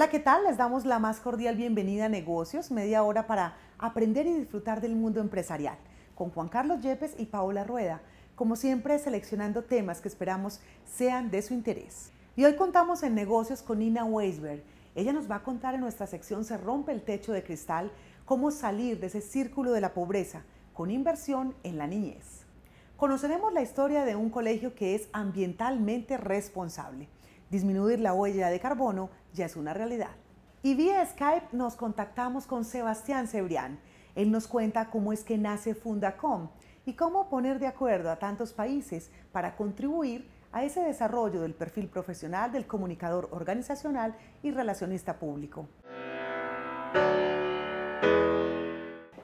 Hola, ¿qué tal? Les damos la más cordial bienvenida a Negocios, media hora para aprender y disfrutar del mundo empresarial, con Juan Carlos Yepes y Paola Rueda, como siempre seleccionando temas que esperamos sean de su interés. Y hoy contamos en Negocios con Nina Weisberg. Ella nos va a contar en nuestra sección Se rompe el techo de cristal, cómo salir de ese círculo de la pobreza con inversión en la niñez. Conoceremos la historia de un colegio que es ambientalmente responsable Disminuir la huella de carbono ya es una realidad. Y vía Skype nos contactamos con Sebastián Cebrián. Él nos cuenta cómo es que nace Fundacom y cómo poner de acuerdo a tantos países para contribuir a ese desarrollo del perfil profesional del comunicador organizacional y relacionista público.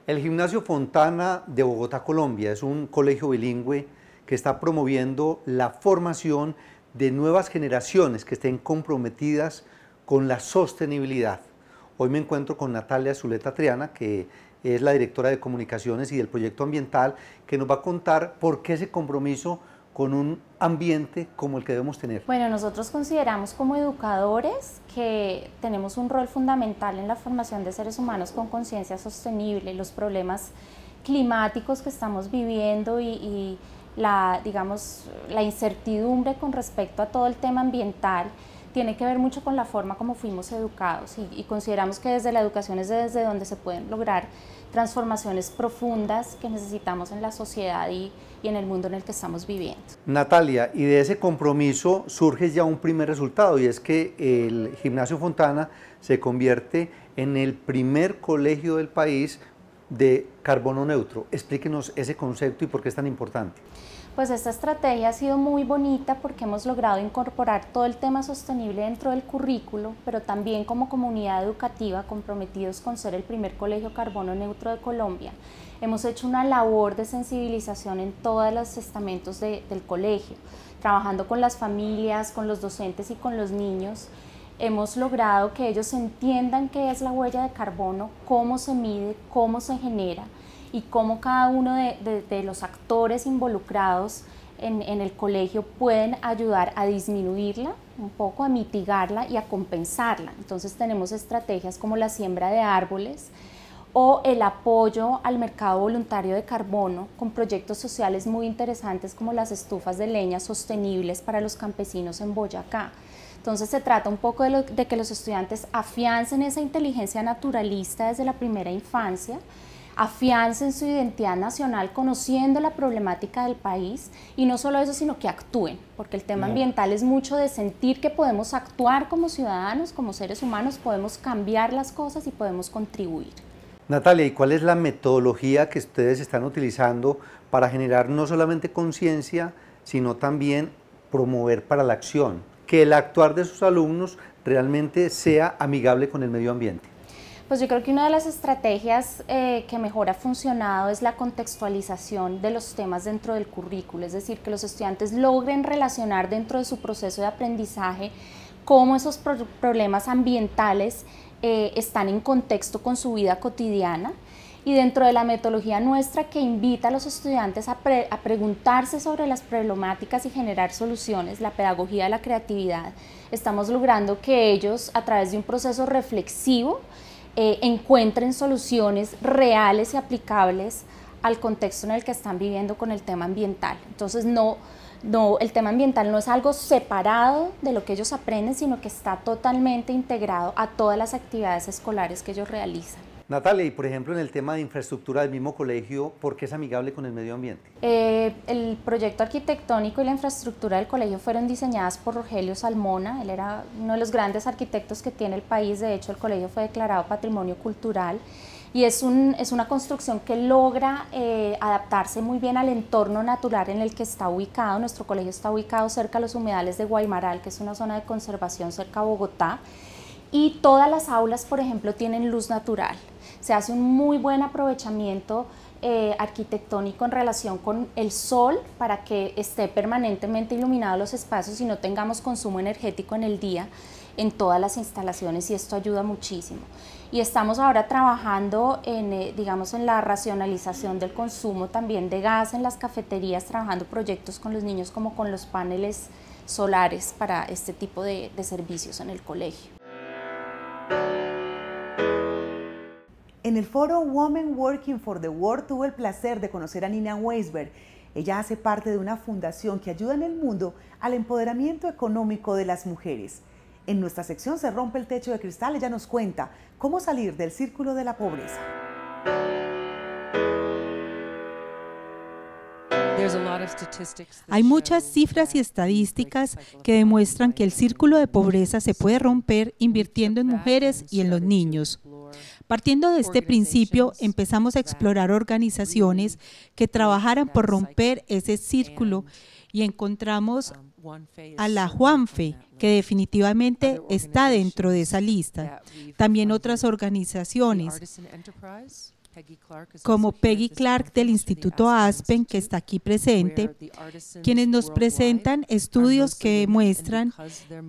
El Gimnasio Fontana de Bogotá, Colombia, es un colegio bilingüe que está promoviendo la formación de nuevas generaciones que estén comprometidas con la sostenibilidad. Hoy me encuentro con Natalia Zuleta Triana, que es la directora de comunicaciones y del proyecto ambiental, que nos va a contar por qué ese compromiso con un ambiente como el que debemos tener? Bueno, nosotros consideramos como educadores que tenemos un rol fundamental en la formación de seres humanos con conciencia sostenible, los problemas climáticos que estamos viviendo y, la, digamos, la incertidumbre con respecto a todo el tema ambiental tiene que ver mucho con la forma como fuimos educados y, consideramos que desde la educación es desde donde se pueden lograr transformaciones profundas que necesitamos en la sociedad y en el mundo en el que estamos viviendo. Natalia, y de ese compromiso surge ya un primer resultado y es que el Gimnasio Fontana se convierte en el primer colegio del país de carbono neutro. Explíquenos ese concepto y por qué es tan importante. Pues esta estrategia ha sido muy bonita porque hemos logrado incorporar todo el tema sostenible dentro del currículo, pero también como comunidad educativa comprometidos con ser el primer colegio carbono neutro de Colombia. Hemos hecho una labor de sensibilización en todos los estamentos del colegio, trabajando con las familias, con los docentes y con los niños hemos logrado que ellos entiendan qué es la huella de carbono, cómo se mide, cómo se genera y cómo cada uno de, los actores involucrados en, el colegio pueden ayudar a disminuirla un poco, a mitigarla y a compensarla. Entonces tenemos estrategias como la siembra de árboles o el apoyo al mercado voluntario de carbono con proyectos sociales muy interesantes como las estufas de leña sostenibles para los campesinos en Boyacá entonces se trata un poco de, que los estudiantes afiancen esa inteligencia naturalista desde la primera infancia, afiancen su identidad nacional conociendo la problemática del país y no solo eso, sino que actúen, porque el tema ambiental es mucho de sentir que podemos actuar como ciudadanos, como seres humanos, podemos cambiar las cosas y podemos contribuir. Natalia, ¿y cuál es la metodología que ustedes están utilizando para generar no solamente conciencia, sino también promover para la acción? que el actuar de sus alumnos realmente sea amigable con el medio ambiente? Pues yo creo que una de las estrategias eh, que mejor ha funcionado es la contextualización de los temas dentro del currículo, es decir, que los estudiantes logren relacionar dentro de su proceso de aprendizaje cómo esos problemas ambientales eh, están en contexto con su vida cotidiana y dentro de la metodología nuestra que invita a los estudiantes a, preguntarse sobre las problemáticas y generar soluciones, la pedagogía de la creatividad, estamos logrando que ellos a través de un proceso reflexivo eh, encuentren soluciones reales y aplicables al contexto en el que están viviendo con el tema ambiental. Entonces no, no, el tema ambiental no es algo separado de lo que ellos aprenden, sino que está totalmente integrado a todas las actividades escolares que ellos realizan. Natalia, y por ejemplo en el tema de infraestructura del mismo colegio, ¿por qué es amigable con el medio ambiente? Eh, el proyecto arquitectónico y la infraestructura del colegio fueron diseñadas por Rogelio Salmona, él era uno de los grandes arquitectos que tiene el país, de hecho el colegio fue declarado patrimonio cultural y es, una construcción que logra eh, adaptarse muy bien al entorno natural en el que está ubicado. Nuestro colegio está ubicado cerca de los humedales de Guaymaral, que es una zona de conservación cerca a Bogotá, y todas las aulas, por ejemplo, tienen luz natural se hace un muy buen aprovechamiento eh, arquitectónico en relación con el sol para que esté permanentemente iluminado los espacios y no tengamos consumo energético en el día en todas las instalaciones y esto ayuda muchísimo. Y estamos ahora trabajando en, eh, digamos, en la racionalización del consumo también de gas en las cafeterías, trabajando proyectos con los niños como con los paneles solares para este tipo de servicios en el colegio. En el foro Women Working for the World tuve el placer de conocer a Nina Weisberg. Ella hace parte de una fundación que ayuda en el mundo al empoderamiento económico de las mujeres. En nuestra sección Se rompe el techo de cristal, ella nos cuenta cómo salir del círculo de la pobreza. Hay muchas cifras y estadísticas que demuestran que el círculo de pobreza se puede romper invirtiendo en mujeres y en los niños. Partiendo de este principio, empezamos a explorar organizaciones que trabajaran por romper ese círculo y encontramos um, a la Juanfe, que definitivamente está dentro de esa lista. También otras organizaciones como Peggy Clark del Instituto Aspen, que está aquí presente, quienes nos presentan estudios que demuestran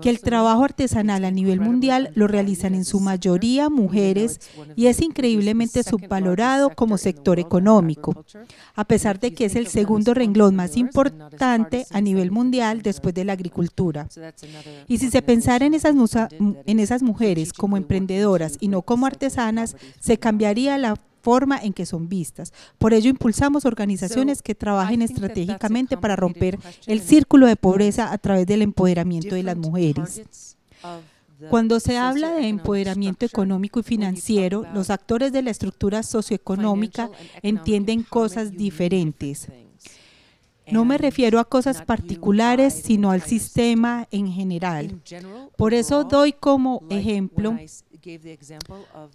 que el trabajo artesanal a nivel mundial lo realizan en su mayoría mujeres y es increíblemente subvalorado como sector económico, a pesar de que es el segundo renglón más importante a nivel mundial después de la agricultura. Y si se pensara en esas, en esas mujeres como emprendedoras y no como artesanas, se cambiaría la forma en que son vistas. Por ello impulsamos organizaciones que trabajen estratégicamente para romper el círculo de mm. pobreza a través del empoderamiento de las mujeres. Cuando se habla de empoderamiento económico y financiero, los actores de la estructura socioeconómica entienden cosas diferentes. No me refiero a cosas particulares, sino al sistema en general. Por eso doy como ejemplo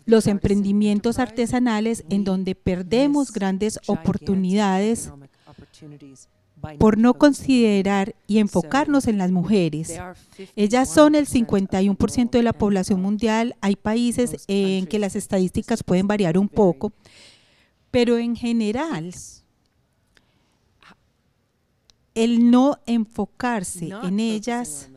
los emprendimientos artesanales en donde perdemos grandes oportunidades por no considerar y enfocarnos en las mujeres. Ellas son el 51% de la población mundial. Hay países en que las estadísticas pueden variar un poco, pero en general, el no enfocarse en ellas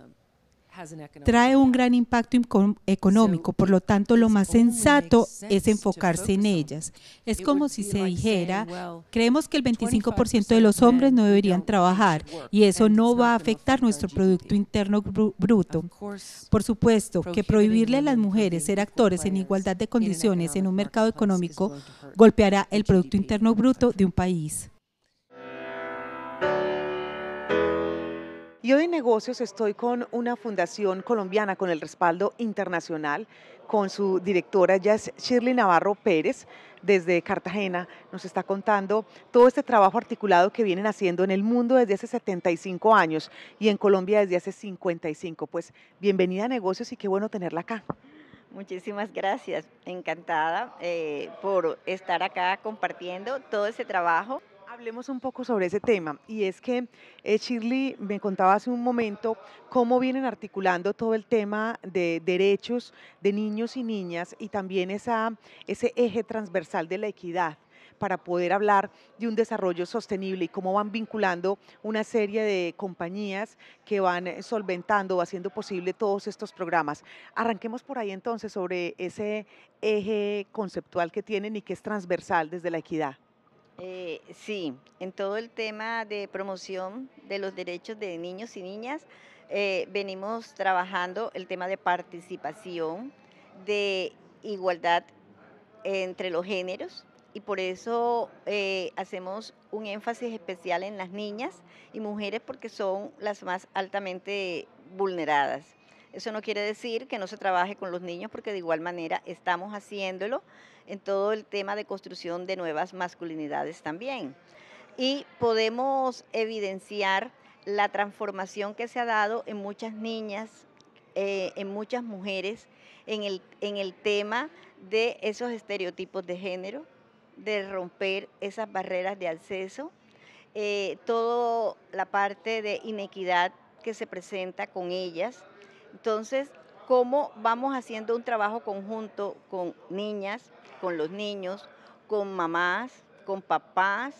trae un gran impacto económico, por lo tanto lo más sensato es enfocarse en ellas. Es como si se dijera, creemos que el 25% de los hombres no deberían trabajar y eso no va a afectar nuestro Producto Interno Bruto. Por supuesto que prohibirle a las mujeres ser actores en igualdad de condiciones en un mercado económico golpeará el Producto Interno Bruto de un país. Y hoy en negocios estoy con una fundación colombiana con el respaldo internacional, con su directora, ya es Shirley Navarro Pérez, desde Cartagena, nos está contando todo este trabajo articulado que vienen haciendo en el mundo desde hace 75 años y en Colombia desde hace 55. Pues bienvenida a negocios y qué bueno tenerla acá. Muchísimas gracias, encantada eh, por estar acá compartiendo todo ese trabajo Hablemos un poco sobre ese tema y es que eh, Shirley me contaba hace un momento cómo vienen articulando todo el tema de derechos de niños y niñas y también esa, ese eje transversal de la equidad para poder hablar de un desarrollo sostenible y cómo van vinculando una serie de compañías que van solventando o haciendo posible todos estos programas. Arranquemos por ahí entonces sobre ese eje conceptual que tienen y que es transversal desde la equidad. Eh, sí, en todo el tema de promoción de los derechos de niños y niñas, eh, venimos trabajando el tema de participación, de igualdad entre los géneros y por eso eh, hacemos un énfasis especial en las niñas y mujeres porque son las más altamente vulneradas. Eso no quiere decir que no se trabaje con los niños porque de igual manera estamos haciéndolo en todo el tema de construcción de nuevas masculinidades también. Y podemos evidenciar la transformación que se ha dado en muchas niñas, eh, en muchas mujeres, en el, tema de esos estereotipos de género, de romper esas barreras de acceso, eh, toda la parte de inequidad que se presenta con ellas, entonces, ¿cómo vamos haciendo un trabajo conjunto con niñas, con los niños, con mamás, con papás,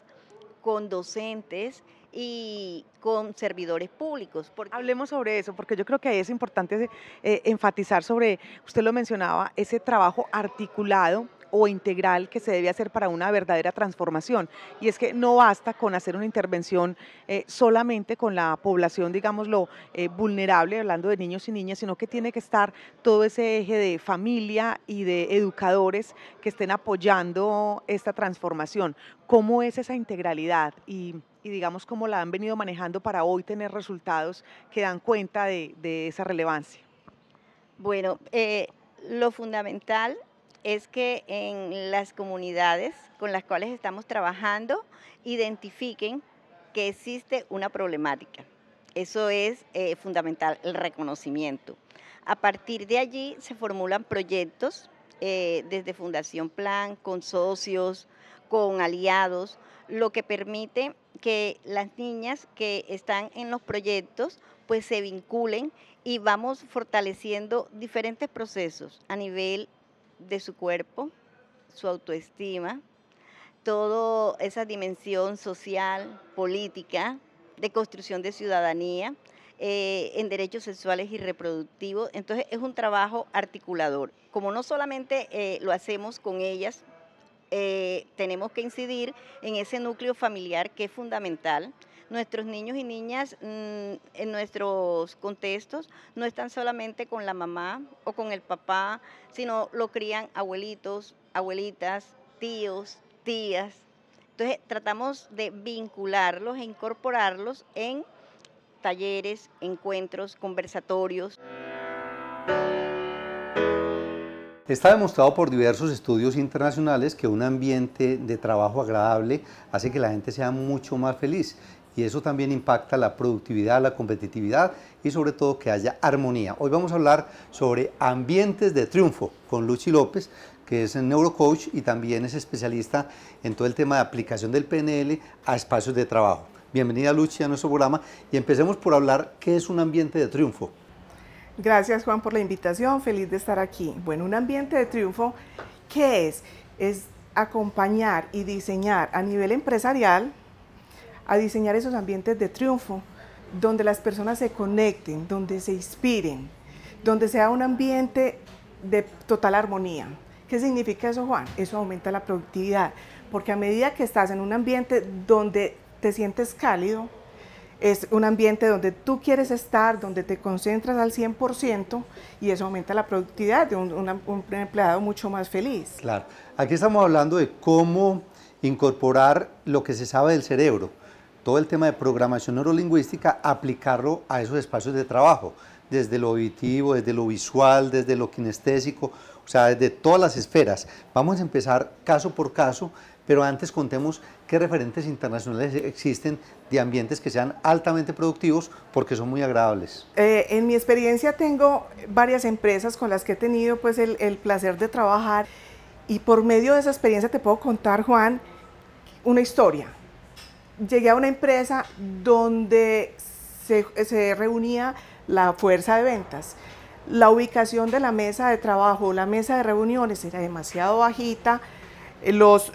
con docentes? y con servidores públicos. Hablemos sobre eso, porque yo creo que ahí es importante eh, enfatizar sobre, usted lo mencionaba, ese trabajo articulado o integral que se debe hacer para una verdadera transformación. Y es que no basta con hacer una intervención eh, solamente con la población, digámoslo, lo eh, vulnerable, hablando de niños y niñas, sino que tiene que estar todo ese eje de familia y de educadores que estén apoyando esta transformación. ¿Cómo es esa integralidad? Y, digamos cómo la han venido manejando para hoy tener resultados que dan cuenta de, esa relevancia. Bueno, eh, lo fundamental es que en las comunidades con las cuales estamos trabajando identifiquen que existe una problemática. Eso es eh, fundamental, el reconocimiento. A partir de allí se formulan proyectos eh, desde Fundación Plan, con socios, con aliados, lo que permite que las niñas que están en los proyectos pues se vinculen y vamos fortaleciendo diferentes procesos a nivel de su cuerpo, su autoestima, toda esa dimensión social, política, de construcción de ciudadanía, eh, en derechos sexuales y reproductivos. Entonces es un trabajo articulador. Como no solamente eh, lo hacemos con ellas, eh, tenemos que incidir en ese núcleo familiar que es fundamental nuestros niños y niñas mm, en nuestros contextos no están solamente con la mamá o con el papá, sino lo crían abuelitos, abuelitas, tíos, tías. Entonces tratamos de vincularlos e incorporarlos en talleres, encuentros, conversatorios. Está demostrado por diversos estudios internacionales que un ambiente de trabajo agradable hace que la gente sea mucho más feliz y eso también impacta la productividad, la competitividad y sobre todo que haya armonía. Hoy vamos a hablar sobre ambientes de triunfo con Luchi López, que es neurocoach y también es especialista en todo el tema de aplicación del PNL a espacios de trabajo. Bienvenida Luchi a nuestro programa y empecemos por hablar qué es un ambiente de triunfo. Gracias Juan por la invitación, feliz de estar aquí. Bueno, un ambiente de triunfo, ¿qué es? Es acompañar y diseñar a nivel empresarial a diseñar esos ambientes de triunfo donde las personas se conecten, donde se inspiren, donde sea un ambiente de total armonía. ¿Qué significa eso, Juan? Eso aumenta la productividad, porque a medida que estás en un ambiente donde te sientes cálido, es un ambiente donde tú quieres estar, donde te concentras al 100% y eso aumenta la productividad de un, un, empleado mucho más feliz. Claro, aquí estamos hablando de cómo incorporar lo que se sabe del cerebro, todo el tema de programación neurolingüística, aplicarlo a esos espacios de trabajo, desde lo auditivo, desde lo visual, desde lo kinestésico, o sea, desde todas las esferas. Vamos a empezar caso por caso, pero antes contemos qué referentes internacionales existen de ambientes que sean altamente productivos porque son muy agradables. Eh, en mi experiencia tengo varias empresas con las que he tenido pues el placer de trabajar y por medio de esa experiencia te puedo contar, Juan, una historia llegué a una empresa donde se, reunía la fuerza de ventas. La ubicación de la mesa de trabajo, la mesa de reuniones era demasiado bajita, eh, los,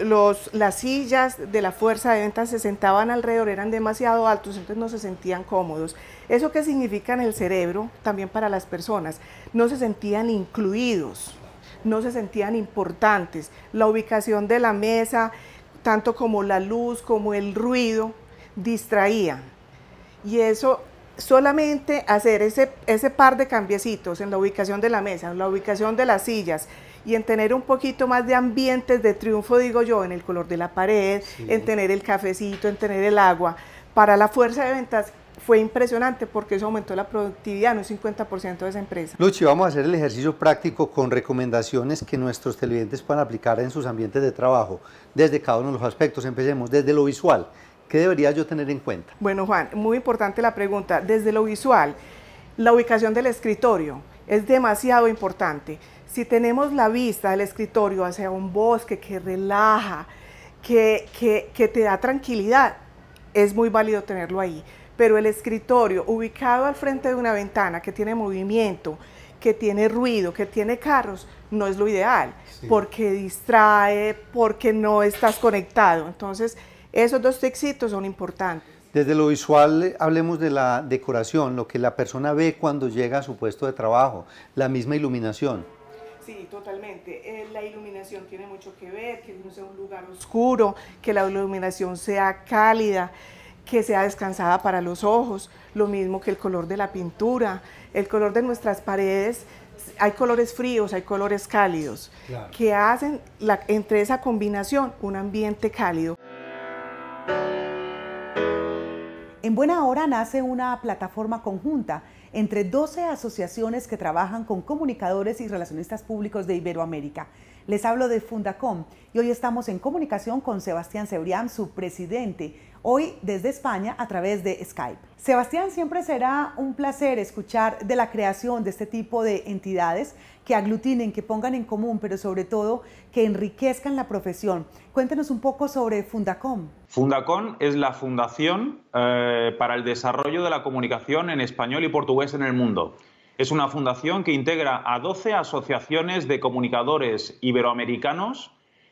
las sillas de la fuerza de ventas se sentaban alrededor, eran demasiado altos, entonces no se sentían cómodos. ¿Eso qué significa en el cerebro también para las personas? No se sentían incluidos, no se sentían importantes. La ubicación de la mesa, tanto como la luz, como el ruido, distraían. Y eso, solamente hacer ese, ese par de cambiecitos en la ubicación de la mesa, en la ubicación de las sillas y en tener un poquito más de ambientes de triunfo, digo yo, en el color de la pared, en tener el cafecito, en tener el agua, para la fuerza de ventas fue impresionante porque eso aumentó la productividad en un 50% de esa empresa. Luchi, vamos a hacer el ejercicio práctico con recomendaciones que nuestros televidentes puedan aplicar en sus ambientes de trabajo, desde cada uno de los aspectos. Empecemos desde lo visual. ¿Qué debería yo tener en cuenta? Bueno, Juan, muy importante la pregunta. Desde lo visual, la ubicación del escritorio es demasiado importante. Si tenemos la vista del escritorio hacia un bosque que relaja, que, que te da tranquilidad, es muy válido tenerlo ahí pero el escritorio ubicado al frente de una ventana que tiene movimiento, que tiene ruido, que tiene carros, no es lo ideal, porque distrae, porque no estás conectado. Entonces, esos dos textitos son importantes. Desde lo visual eh, hablemos de la decoración, lo que la persona ve cuando llega a su puesto de trabajo, la misma iluminación. Sí, totalmente. Eh, la iluminación tiene mucho que ver, que no sea un lugar oscuro, que la iluminación sea cálida que sea descansada para los ojos, lo mismo que el color de la pintura, el color de nuestras paredes. Hay colores fríos, hay colores cálidos, que hacen entre esa combinación un ambiente cálido. En Buena Hora nace una plataforma conjunta entre 12 asociaciones que trabajan con comunicadores y relacionistas públicos de Iberoamérica. Les hablo de Fundacom y hoy estamos en comunicación con Sebastián Cebrián, su presidente, hoy desde España a través de Skype. Sebastián, siempre será un placer escuchar de la creación de este tipo de entidades que aglutinen, que pongan en común, pero sobre todo que enriquezcan la profesión. Cuéntenos un poco sobre Fundacom. Fundacom es la fundación eh, para el desarrollo de la comunicación en español y portugués en el mundo. Es una fundación que integra a 12 asociaciones de comunicadores iberoamericanos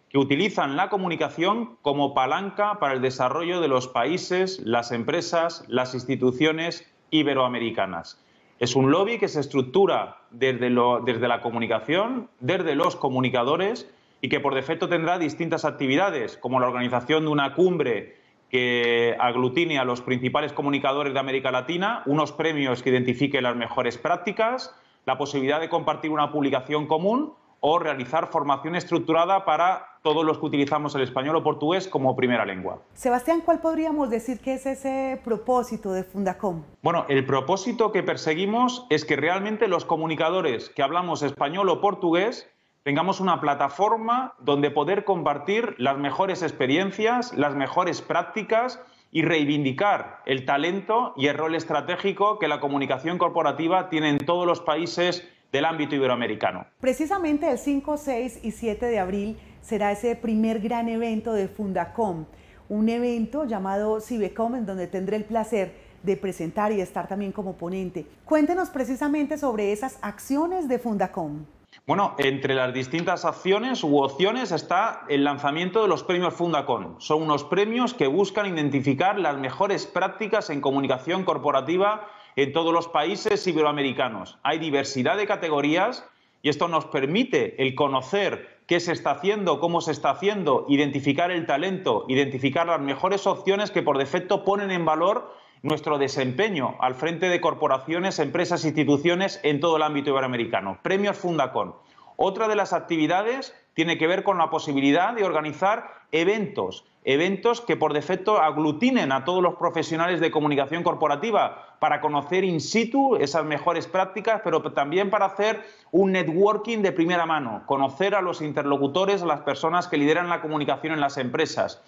que utilizan la comunicación como palanca para el desarrollo de los países, las empresas, las instituciones iberoamericanas. Es un lobby que se estructura desde, la comunicación, desde los comunicadores y que por defecto tendrá distintas actividades, como la organización de una cumbre que aglutine a los principales comunicadores de América Latina, unos premios que identifiquen las mejores prácticas, la posibilidad de compartir una publicación común o realizar formación estructurada para todos los que utilizamos el español o portugués como primera lengua. Sebastián, ¿cuál podríamos decir que es ese propósito de Fundacom? Bueno, el propósito que perseguimos es que realmente los comunicadores que hablamos español o portugués tengamos una plataforma donde poder compartir las mejores experiencias, las mejores prácticas y reivindicar el talento y el rol estratégico que la comunicación corporativa tiene en todos los países del ámbito iberoamericano. Precisamente el 5, 6 y 7 de abril será ese primer gran evento de Fundacom, un evento llamado Cibecom en donde tendré el placer de presentar y estar también como ponente. Cuéntenos precisamente sobre esas acciones de Fundacom. Bueno, entre las distintas acciones u opciones está el lanzamiento de los premios Fundacom. Son unos premios que buscan identificar las mejores prácticas en comunicación corporativa en todos los países iberoamericanos. Hay diversidad de categorías y esto nos permite el conocer qué se está haciendo, cómo se está haciendo, identificar el talento, identificar las mejores opciones que por defecto ponen en valor nuestro desempeño al frente de corporaciones, empresas, instituciones en todo el ámbito iberoamericano. Premios Fundacon. Otra de las actividades tiene que ver con la posibilidad de organizar eventos, eventos que por defecto aglutinen a todos los profesionales de comunicación corporativa para conocer in situ esas mejores prácticas, pero también para hacer un networking de primera mano, conocer a los interlocutores, a las personas que lideran la comunicación en las empresas.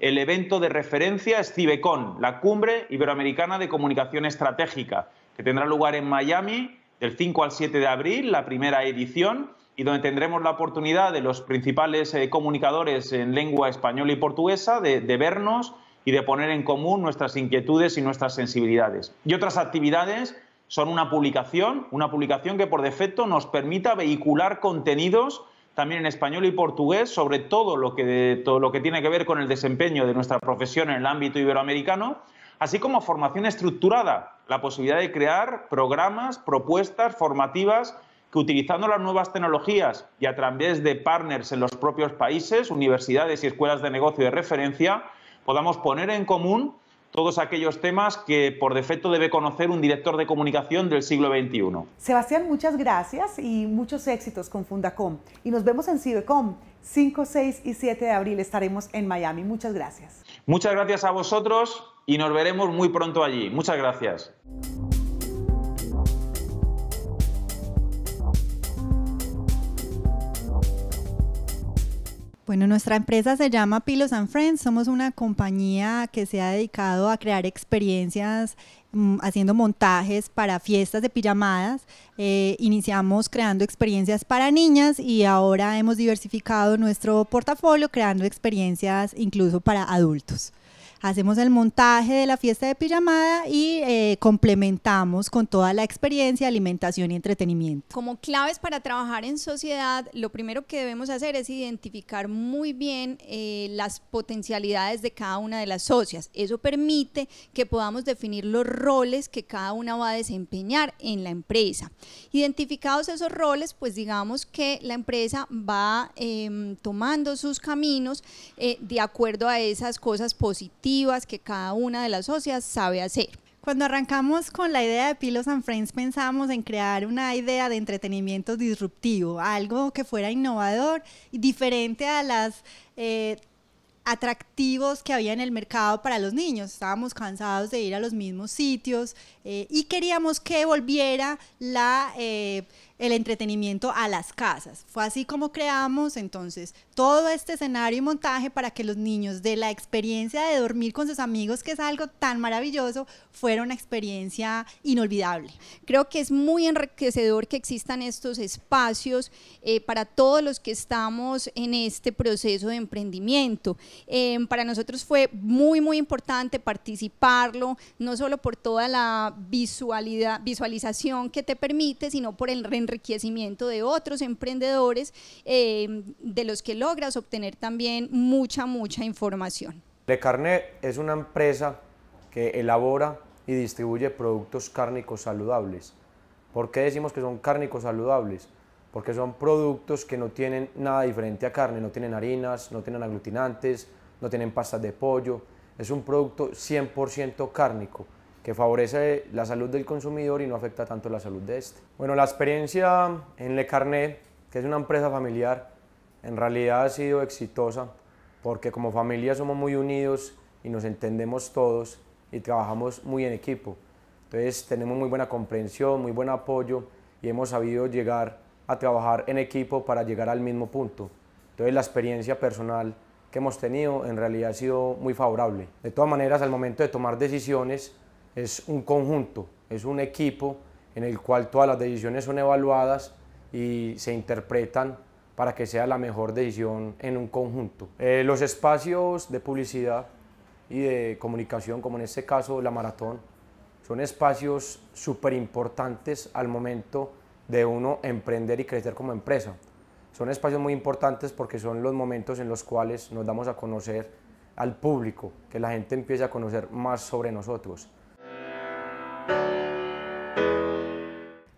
El evento de referencia es CIBECON, la Cumbre Iberoamericana de Comunicación Estratégica, que tendrá lugar en Miami del 5 al 7 de abril, la primera edición y donde tendremos la oportunidad de los principales eh, comunicadores en lengua española y portuguesa de, vernos y de poner en común nuestras inquietudes y nuestras sensibilidades. Y otras actividades son una publicación, una publicación que por defecto nos permita vehicular contenidos también en español y portugués sobre todo lo que tiene que ver con el desempeño de nuestra profesión en el ámbito iberoamericano, así como formación estructurada, la posibilidad de crear programas, propuestas formativas que utilizando las nuevas tecnologías y a través de partners en los propios países, universidades y escuelas de negocio de referencia, podamos poner en común todos aquellos temas que por defecto debe conocer un director de comunicación del siglo XXI. Sebastián, muchas gracias y muchos éxitos con Fundacom. Y nos vemos en Cibecom. 5, 6 y 7 de abril estaremos en Miami. Muchas gracias. Muchas gracias a vosotros y nos veremos muy pronto allí. Muchas gracias. Bueno, nuestra empresa se llama Pilos and Friends. Somos una compañía que se ha dedicado a crear experiencias mm, haciendo montajes para fiestas de pijamadas. Eh, iniciamos creando experiencias para niñas y ahora hemos diversificado nuestro portafolio creando experiencias incluso para adultos hacemos el montaje de la fiesta de pijamada y eh, complementamos con toda la experiencia, alimentación y entretenimiento. Como claves para trabajar en sociedad, lo primero que debemos hacer es identificar muy bien eh, las potencialidades de cada una de las socias. Eso permite que podamos definir los roles que cada una va a desempeñar en la empresa. Identificados esos roles, pues digamos que la empresa va em, tomando sus caminos eh, de acuerdo a esas cosas positivas que cada una de las socias sabe hacer. Cuando arrancamos con la idea de Pilos and Friends pensamos en crear una idea de entretenimiento disruptivo, algo que fuera innovador y diferente a las... Eh, atractivos que había en el mercado para los niños. Estábamos cansados de ir a los mismos sitios eh, y queríamos que volviera la... Eh, el entretenimiento a las casas. Fue así como creamos entonces todo este escenario y montaje para que los niños de la experiencia de dormir con sus amigos, que es algo tan maravilloso, fuera una experiencia inolvidable. Creo que es muy enriquecedor que existan estos espacios eh, para todos los que estamos en este proceso de emprendimiento. Em, para nosotros fue muy, muy importante participarlo, no solo por toda la visualidad, visualización que te permite, sino por el enriquecimiento de otros emprendedores eh, de los que logras obtener también mucha, mucha información. Le Carnet es una empresa que elabora y distribuye productos cárnicos saludables. ¿Por qué decimos que son cárnicos saludables? Porque son productos que no tienen nada diferente a carne, no tienen harinas, no tienen aglutinantes, no tienen pastas de pollo. Es un producto 100% cárnico que favorece la salud del consumidor y no afecta tanto la salud de este. Bueno, la experiencia en Le Carnet, que es una empresa familiar, en realidad ha sido exitosa porque como familia somos muy unidos y nos entendemos todos y trabajamos muy en equipo. Entonces tenemos muy buena comprensión, muy buen apoyo y hemos sabido llegar a trabajar en equipo para llegar al mismo punto. Entonces la experiencia personal que hemos tenido en realidad ha sido muy favorable. De todas maneras, al momento de tomar decisiones, es un conjunto, es un equipo en el cual todas las decisiones son evaluadas y se interpretan para que sea la mejor decisión en un conjunto. Eh, los espacios de publicidad y de comunicación, como en este caso la maratón, son espacios súper importantes al momento de uno emprender y crecer como empresa. Son espacios muy importantes porque son los momentos en los cuales nos damos a conocer al público, que la gente empiece a conocer más sobre nosotros.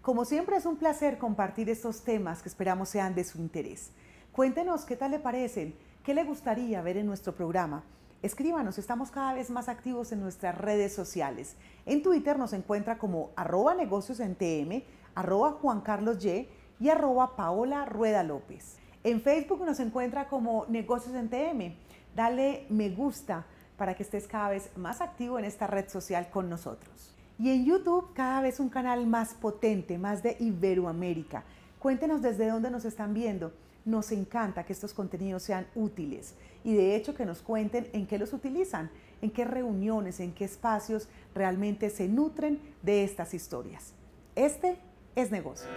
Como siempre es un placer compartir estos temas que esperamos sean de su interés. Cuéntenos qué tal le parecen, qué le gustaría ver en nuestro programa. Escríbanos, estamos cada vez más activos en nuestras redes sociales. En Twitter nos encuentra como arroba negocios en TM, arroba Juan Carlos Y y arroba Paola Rueda López. En Facebook nos encuentra como negocios en TM. Dale me gusta para que estés cada vez más activo en esta red social con nosotros. Y en YouTube cada vez un canal más potente, más de Iberoamérica. Cuéntenos desde dónde nos están viendo. Nos encanta que estos contenidos sean útiles y de hecho que nos cuenten en qué los utilizan, en qué reuniones, en qué espacios realmente se nutren de estas historias. Este es negocios.